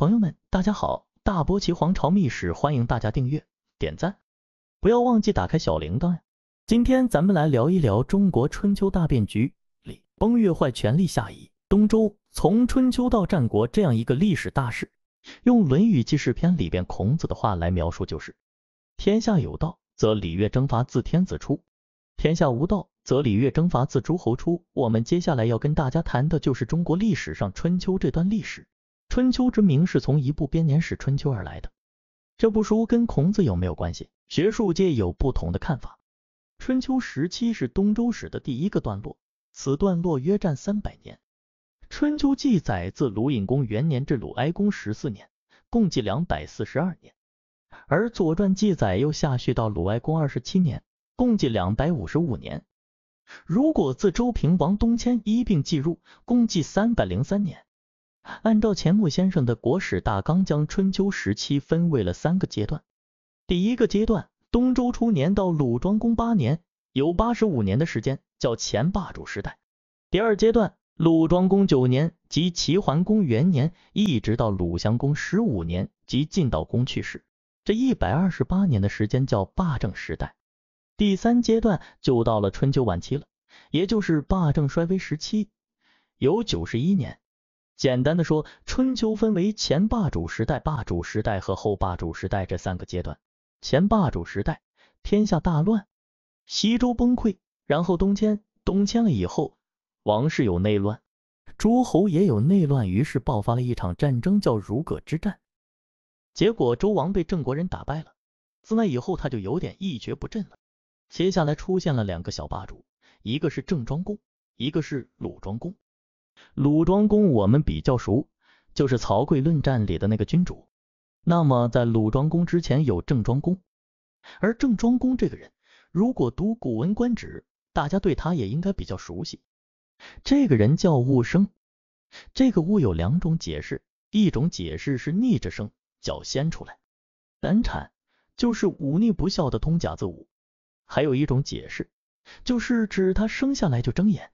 朋友们，大家好！大波奇皇朝秘史，欢迎大家订阅、点赞，不要忘记打开小铃铛呀。今天咱们来聊一聊中国春秋大变局里崩越坏，权力下移，东周从春秋到战国这样一个历史大事。用《论语记事篇》里边孔子的话来描述，就是：天下有道，则礼乐征伐自天子出；天下无道，则礼乐征伐自诸侯出。我们接下来要跟大家谈的就是中国历史上春秋这段历史。春秋之名是从一部编年史《春秋》而来的。这部书跟孔子有没有关系？学术界有不同的看法。春秋时期是东周史的第一个段落，此段落约占三百年。《春秋》记载自鲁隐公元年至鲁哀公十四年，共计两百四十二年；而《左传》记载又下续到鲁哀公二十七年，共计两百五十五年。如果自周平王东迁一并计入，共计三百零三年。按照钱穆先生的《国史大纲》，将春秋时期分为了三个阶段。第一个阶段，东周初年到鲁庄公八年，有八十五年的时间，叫前霸主时代。第二阶段，鲁庄公九年及齐桓公元年，一直到鲁襄公十五年及晋悼公去世，这一百二十八年的时间叫霸政时代。第三阶段就到了春秋晚期了，也就是霸政衰微时期，有九十一年。简单的说，春秋分为前霸主时代、霸主时代和后霸主时代这三个阶段。前霸主时代，天下大乱，西周崩溃，然后东迁。东迁了以后，王室有内乱，诸侯也有内乱，于是爆发了一场战争，叫如葛之战。结果周王被郑国人打败了。自那以后，他就有点一蹶不振了。接下来出现了两个小霸主，一个是郑庄公，一个是鲁庄公。鲁庄公我们比较熟，就是《曹刿论战》里的那个君主。那么在鲁庄公之前有郑庄公，而郑庄公这个人，如果读《古文观止》，大家对他也应该比较熟悉。这个人叫寤生，这个寤有两种解释，一种解释是逆着生，脚先出来，难产，就是忤逆不孝的通假字忤；还有一种解释就是指他生下来就睁眼。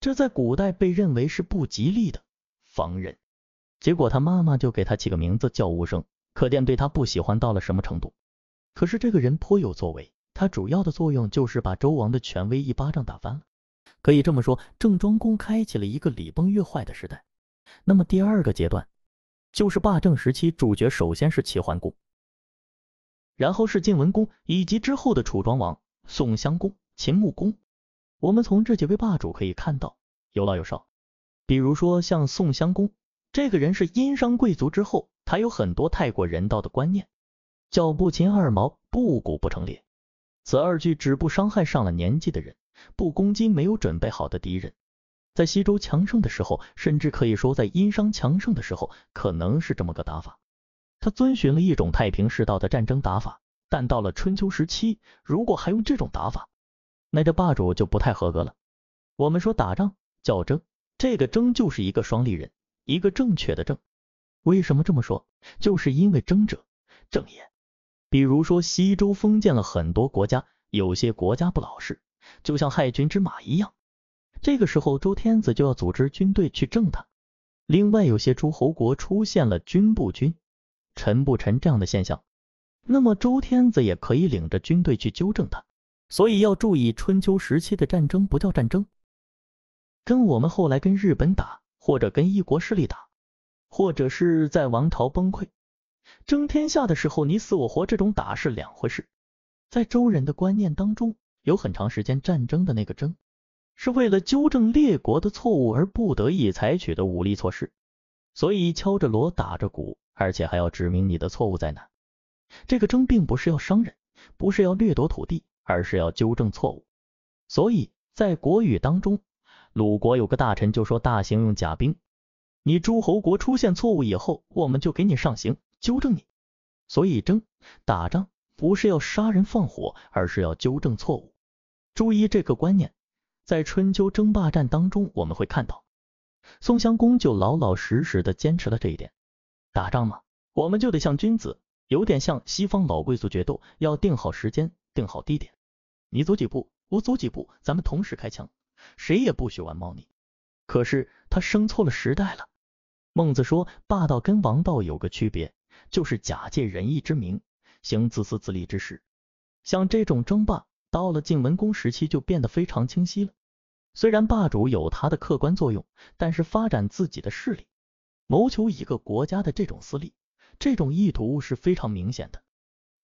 这在古代被认为是不吉利的，防人。结果他妈妈就给他起个名字叫无声，可见对他不喜欢到了什么程度。可是这个人颇有作为，他主要的作用就是把周王的权威一巴掌打翻了。可以这么说，郑庄公开启了一个礼崩乐坏的时代。那么第二个阶段就是霸政时期，主角首先是齐桓公，然后是晋文公，以及之后的楚庄王、宋襄公、秦穆公。我们从这几位霸主可以看到，有老有少。比如说像宋襄公，这个人是殷商贵族之后，他有很多太过人道的观念，叫不侵二毛，不鼓不成列。此二句指不伤害上了年纪的人，不攻击没有准备好的敌人。在西周强盛的时候，甚至可以说在殷商强盛的时候，可能是这么个打法。他遵循了一种太平世道的战争打法。但到了春秋时期，如果还用这种打法，那这霸主就不太合格了。我们说打仗叫征，这个征就是一个双立人，一个正确的正。为什么这么说？就是因为征者正也。比如说西周封建了很多国家，有些国家不老实，就像害群之马一样，这个时候周天子就要组织军队去正他。另外有些诸侯国出现了君不君、臣不臣这样的现象，那么周天子也可以领着军队去纠正他。所以要注意，春秋时期的战争不叫战争，跟我们后来跟日本打，或者跟一国势力打，或者是在王朝崩溃、争天下的时候你死我活这种打是两回事。在周人的观念当中，有很长时间战争的那个“争”，是为了纠正列国的错误而不得已采取的武力措施，所以敲着锣打着鼓，而且还要指明你的错误在哪。这个“争”并不是要伤人，不是要掠夺土地。而是要纠正错误，所以在国语当中，鲁国有个大臣就说：“大行用甲兵，你诸侯国出现错误以后，我们就给你上刑，纠正你。所以争打仗不是要杀人放火，而是要纠正错误。注意这个观念，在春秋争霸战当中，我们会看到宋襄公就老老实实的坚持了这一点。打仗嘛，我们就得像君子，有点像西方老贵族决斗，要定好时间，定好地点。”你走几步，我走几步，咱们同时开枪，谁也不许玩猫腻。可是他生错了时代了。孟子说，霸道跟王道有个区别，就是假借仁义之名，行自私自利之事。像这种争霸，到了晋文公时期就变得非常清晰了。虽然霸主有他的客观作用，但是发展自己的势力，谋求一个国家的这种私利，这种意图是非常明显的。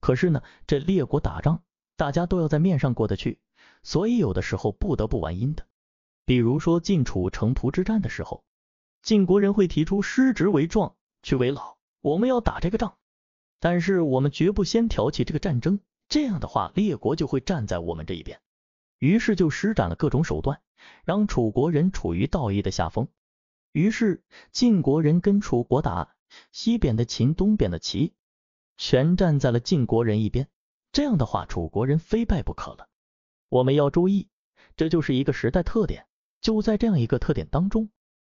可是呢，这列国打仗。大家都要在面上过得去，所以有的时候不得不玩阴的。比如说晋楚城濮之战的时候，晋国人会提出失职为壮，去为老。我们要打这个仗，但是我们绝不先挑起这个战争。这样的话，列国就会站在我们这一边。于是就施展了各种手段，让楚国人处于道义的下风。于是晋国人跟楚国打，西边的秦，东边的齐，全站在了晋国人一边。这样的话，楚国人非败不可了。我们要注意，这就是一个时代特点。就在这样一个特点当中，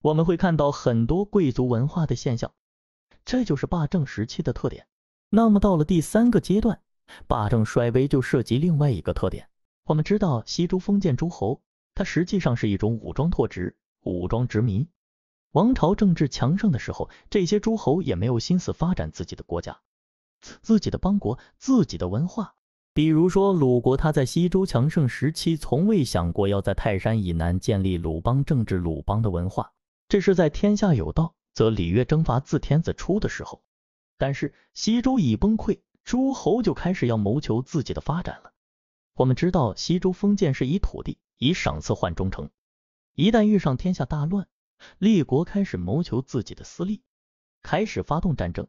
我们会看到很多贵族文化的现象，这就是霸政时期的特点。那么到了第三个阶段，霸政衰微就涉及另外一个特点。我们知道西周封建诸侯，它实际上是一种武装拓殖、武装殖民。王朝政治强盛的时候，这些诸侯也没有心思发展自己的国家。自己的邦国，自己的文化。比如说鲁国，他在西周强盛时期，从未想过要在泰山以南建立鲁邦政治、鲁邦的文化。这是在天下有道，则礼乐征伐自天子出的时候。但是西周已崩溃，诸侯就开始要谋求自己的发展了。我们知道，西周封建是以土地、以赏赐换忠诚。一旦遇上天下大乱，列国开始谋求自己的私利，开始发动战争。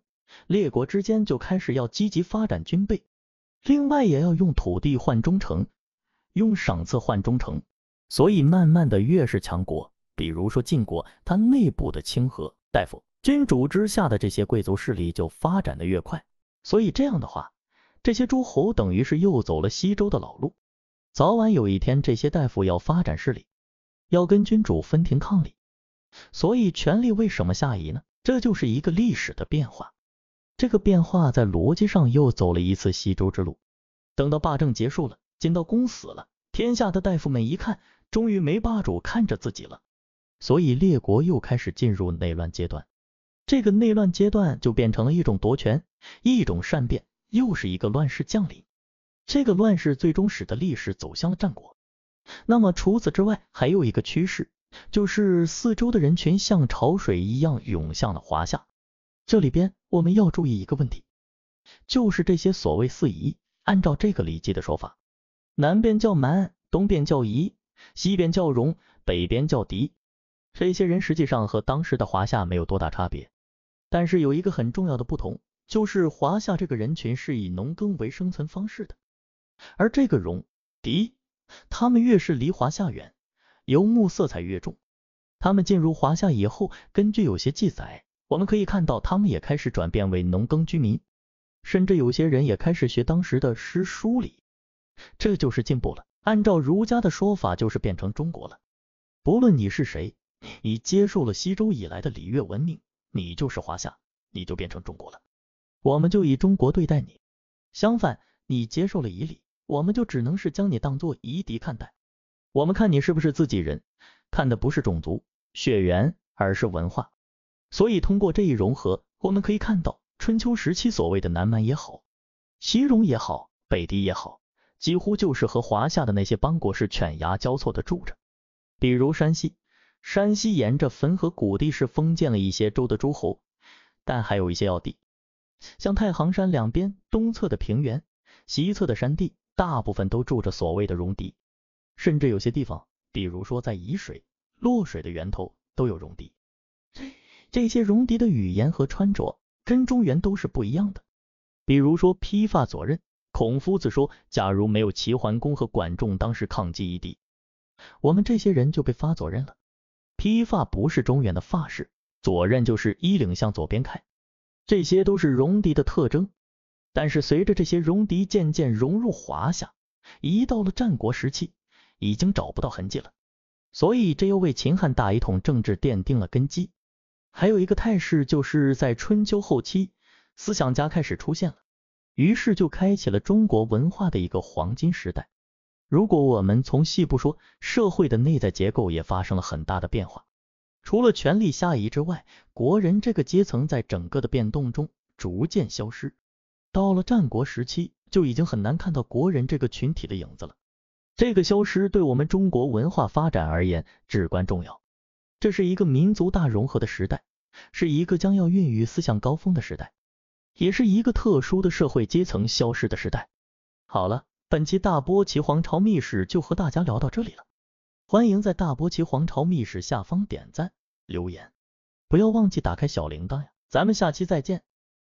列国之间就开始要积极发展军备，另外也要用土地换忠诚，用赏赐换忠诚。所以慢慢的，越是强国，比如说晋国，它内部的清河大夫，君主之下的这些贵族势力就发展的越快。所以这样的话，这些诸侯等于是又走了西周的老路，早晚有一天这些大夫要发展势力，要跟君主分庭抗礼。所以权力为什么下移呢？这就是一个历史的变化。这个变化在逻辑上又走了一次西周之路。等到霸政结束了，晋悼公死了，天下的大夫们一看，终于没霸主看着自己了，所以列国又开始进入内乱阶段。这个内乱阶段就变成了一种夺权，一种善变，又是一个乱世降临。这个乱世最终使得历史走向了战国。那么除此之外，还有一个趋势，就是四周的人群像潮水一样涌向了华夏。这里边我们要注意一个问题，就是这些所谓四夷，按照这个《礼记》的说法，南边叫蛮，东边叫夷，西边叫戎，北边叫狄。这些人实际上和当时的华夏没有多大差别，但是有一个很重要的不同，就是华夏这个人群是以农耕为生存方式的，而这个戎、狄，他们越是离华夏远，游牧色彩越重。他们进入华夏以后，根据有些记载。我们可以看到，他们也开始转变为农耕居民，甚至有些人也开始学当时的诗书礼，这就是进步了。按照儒家的说法，就是变成中国了。不论你是谁，你接受了西周以来的礼乐文明，你就是华夏，你就变成中国了。我们就以中国对待你。相反，你接受了夷礼，我们就只能是将你当做夷狄看待。我们看你是不是自己人，看的不是种族血缘，而是文化。所以，通过这一融合，我们可以看到，春秋时期所谓的南蛮也好，西戎也好，北狄也好，几乎就是和华夏的那些邦国是犬牙交错的住着。比如山西，山西沿着汾河谷地是封建了一些州的诸侯，但还有一些要地，像太行山两边，东侧的平原，西侧的山地，大部分都住着所谓的戎狄，甚至有些地方，比如说在沂水、洛水的源头，都有戎狄。这些戎狄的语言和穿着跟中原都是不一样的，比如说披发左衽。孔夫子说，假如没有齐桓公和管仲当时抗击夷狄，我们这些人就被发左衽了。披发不是中原的发式，左衽就是衣领向左边开，这些都是戎狄的特征。但是随着这些戎狄渐渐融入华夏，一到了战国时期，已经找不到痕迹了。所以这又为秦汉大一统政治奠定了根基。还有一个态势，就是在春秋后期，思想家开始出现了，于是就开启了中国文化的一个黄金时代。如果我们从细部说，社会的内在结构也发生了很大的变化。除了权力下移之外，国人这个阶层在整个的变动中逐渐消失。到了战国时期，就已经很难看到国人这个群体的影子了。这个消失对我们中国文化发展而言至关重要。这是一个民族大融合的时代，是一个将要孕育思想高峰的时代，也是一个特殊的社会阶层消失的时代。好了，本期大波奇皇朝秘史就和大家聊到这里了。欢迎在大波奇皇朝秘史下方点赞、留言，不要忘记打开小铃铛呀。咱们下期再见。